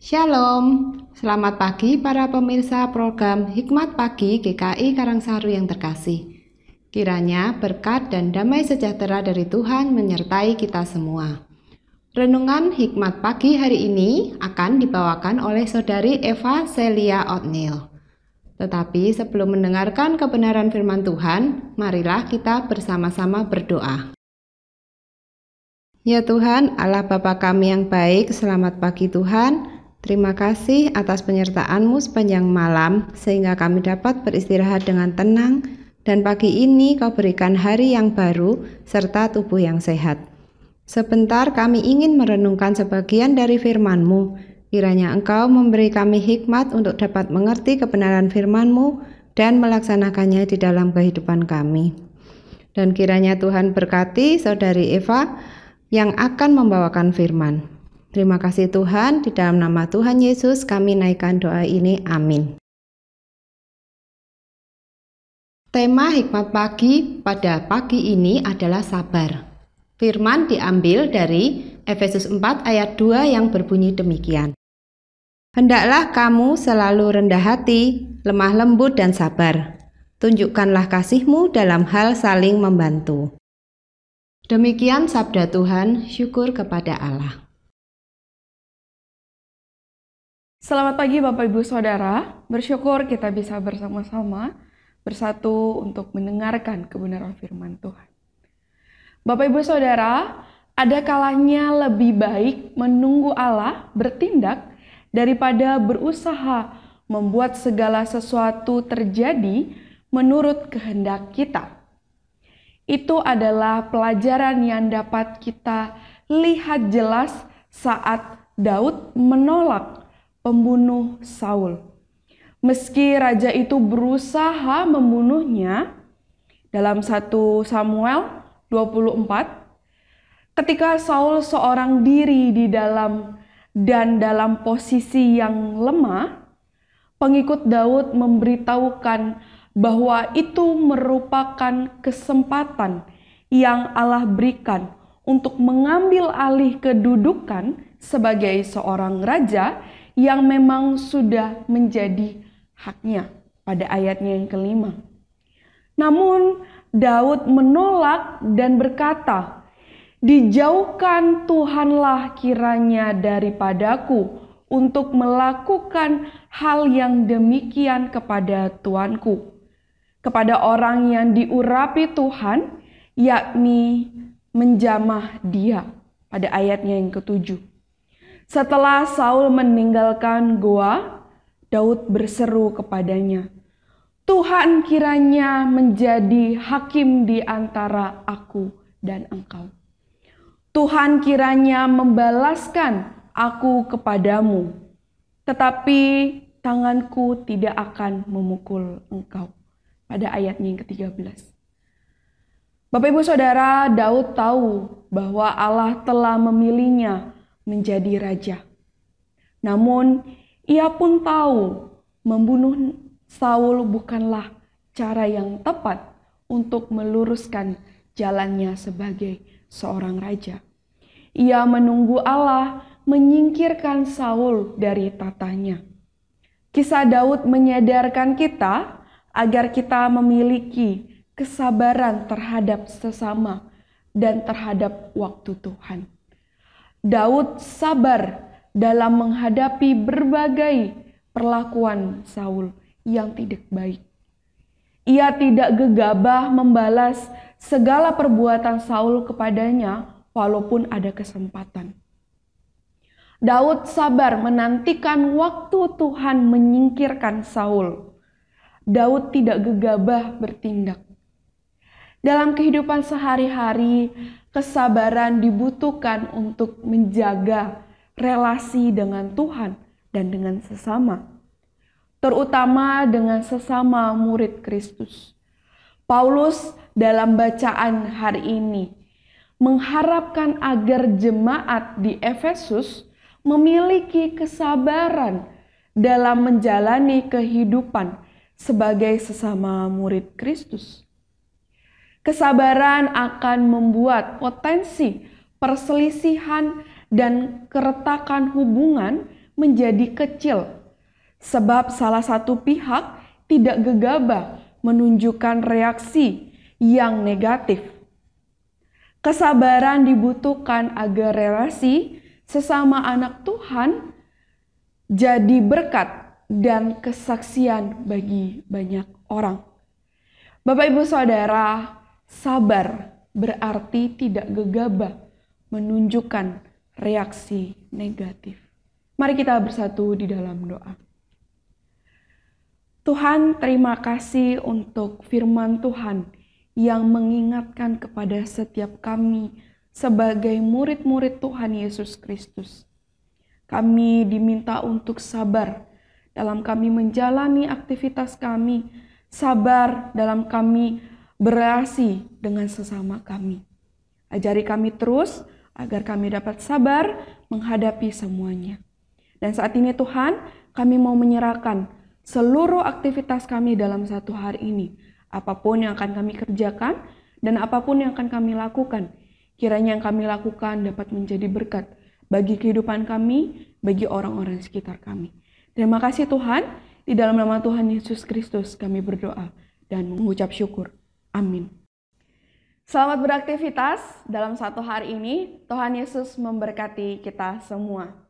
Shalom, selamat pagi para pemirsa program Hikmat Pagi GKI Karangsaru yang terkasih. Kiranya berkat dan damai sejahtera dari Tuhan menyertai kita semua. Renungan Hikmat Pagi hari ini akan dibawakan oleh saudari Eva Celia Otnil. Tetapi sebelum mendengarkan kebenaran firman Tuhan, marilah kita bersama-sama berdoa. Ya Tuhan, Allah Bapa kami yang baik, selamat pagi Tuhan. Terima kasih atas penyertaanmu sepanjang malam, sehingga kami dapat beristirahat dengan tenang, dan pagi ini kau berikan hari yang baru serta tubuh yang sehat. Sebentar kami ingin merenungkan sebagian dari firmanmu Kiranya Engkau memberi kami hikmat untuk dapat mengerti kebenaran firmanmu dan melaksanakannya di dalam kehidupan kami. Dan kiranya Tuhan berkati saudari Eva yang akan membawakan firman. Terima kasih Tuhan, di dalam nama Tuhan Yesus kami naikkan doa ini. Amin. Tema hikmat pagi pada pagi ini adalah sabar. Firman diambil dari Efesus 4 ayat 2 yang berbunyi demikian. Hendaklah kamu selalu rendah hati, lemah lembut dan sabar. Tunjukkanlah kasihmu dalam hal saling membantu. Demikian sabda Tuhan, syukur kepada Allah. Selamat pagi Bapak Ibu Saudara, bersyukur kita bisa bersama-sama bersatu untuk mendengarkan kebenaran firman Tuhan. Bapak Ibu Saudara, ada kalanya lebih baik menunggu Allah bertindak daripada berusaha membuat segala sesuatu terjadi menurut kehendak kita. Itu adalah pelajaran yang dapat kita lihat jelas saat Daud menolak pembunuh Saul. Meski raja itu berusaha membunuhnya, dalam satu Samuel 24, ketika Saul seorang diri di dalam dan dalam posisi yang lemah, pengikut Daud memberitahukan bahwa itu merupakan kesempatan yang Allah berikan untuk mengambil alih kedudukan sebagai seorang raja yang memang sudah menjadi haknya pada ayatnya yang kelima. Namun Daud menolak dan berkata, "Dijauhkan Tuhanlah kiranya daripadaku untuk melakukan hal yang demikian kepada tuanku." Kepada orang yang diurapi Tuhan, yakni menjamah dia pada ayatnya yang ketujuh. Setelah Saul meninggalkan goa, Daud berseru kepadanya, "Tuhan kiranya menjadi hakim di antara aku dan engkau. Tuhan kiranya membalaskan aku kepadamu, tetapi tanganku tidak akan memukul engkau." Pada ayatnya yang ke-13. Bapak Ibu Saudara, Daud tahu bahwa Allah telah memilihnya menjadi raja. Namun, ia pun tahu membunuh Saul bukanlah cara yang tepat untuk meluruskan jalannya sebagai seorang raja. Ia menunggu Allah menyingkirkan Saul dari tatanya. Kisah Daud menyadarkan kita agar kita memiliki kesabaran terhadap sesama dan terhadap waktu Tuhan. Daud sabar dalam menghadapi berbagai perlakuan Saul yang tidak baik. Ia tidak gegabah membalas segala perbuatan Saul kepadanya, walaupun ada kesempatan. Daud sabar menantikan waktu Tuhan menyingkirkan Saul. Daud tidak gegabah bertindak. Dalam kehidupan sehari-hari, kesabaran dibutuhkan untuk menjaga relasi dengan Tuhan dan dengan sesama, terutama dengan sesama murid Kristus. Paulus dalam bacaan hari ini mengharapkan agar jemaat di Efesus memiliki kesabaran dalam menjalani kehidupan sebagai sesama murid Kristus. Kesabaran akan membuat potensi perselisihan dan keretakan hubungan menjadi kecil, sebab salah satu pihak tidak gegabah menunjukkan reaksi yang negatif. Kesabaran dibutuhkan agar relasi sesama anak Tuhan jadi berkat dan kesaksian bagi banyak orang. Bapak, ibu, saudara, Sabar berarti tidak gegabah menunjukkan reaksi negatif. Mari kita bersatu di dalam doa. Tuhan, terima kasih untuk firman Tuhan yang mengingatkan kepada setiap kami sebagai murid-murid Tuhan Yesus Kristus. Kami diminta untuk sabar dalam kami menjalani aktivitas kami, sabar dalam kami berrelasi dengan sesama kami. Ajari kami terus agar kami dapat sabar menghadapi semuanya. Dan saat ini Tuhan, kami mau menyerahkan seluruh aktivitas kami dalam satu hari ini. Apapun yang akan kami kerjakan dan apapun yang akan kami lakukan. Kiranya yang kami lakukan dapat menjadi berkat bagi kehidupan kami, bagi orang-orang sekitar kami. Terima kasih Tuhan, di dalam nama Tuhan Yesus Kristus kami berdoa dan mengucap syukur. Amin. Selamat beraktivitas dalam satu hari ini. Tuhan Yesus memberkati kita semua.